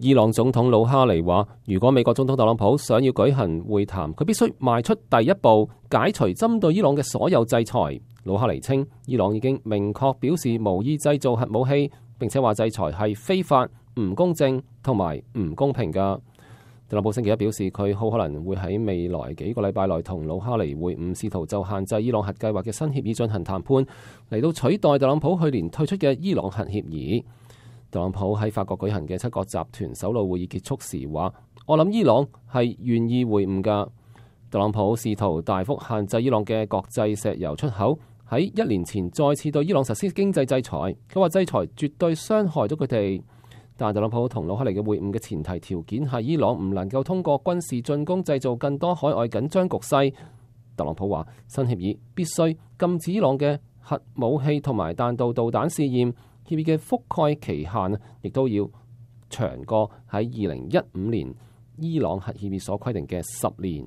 伊朗总统鲁哈尼话：，如果美国总统特朗普想要举行会谈，佢必须迈出第一步，解除针对伊朗嘅所有制裁。鲁哈尼称，伊朗已经明确表示无意制造核武器，并且话制裁系非法、唔公正同埋唔公平噶。特朗普星期一表示，佢好可能会喺未来几个礼拜内同鲁哈尼会晤，试图就限制伊朗核计划嘅新协议进行谈判，嚟到取代特朗普去年退出嘅伊朗核协议。特朗普喺法国举行嘅七国集团首脑会议结束时话：，我谂伊朗系愿意会晤噶。特朗普试图大幅限制伊朗嘅国际石油出口，喺一年前再次对伊朗实施经济制裁。佢话制裁绝对伤害咗佢哋。但特朗普同魯克尼嘅会晤嘅前提条件系伊朗唔能够通过军事进攻制造更多海外紧张局势。特朗普话新协议必须禁止伊朗嘅核武器同埋弹道导弹试验。協議嘅覆蓋期限亦都要長過喺二零一五年伊朗核協議所規定嘅十年。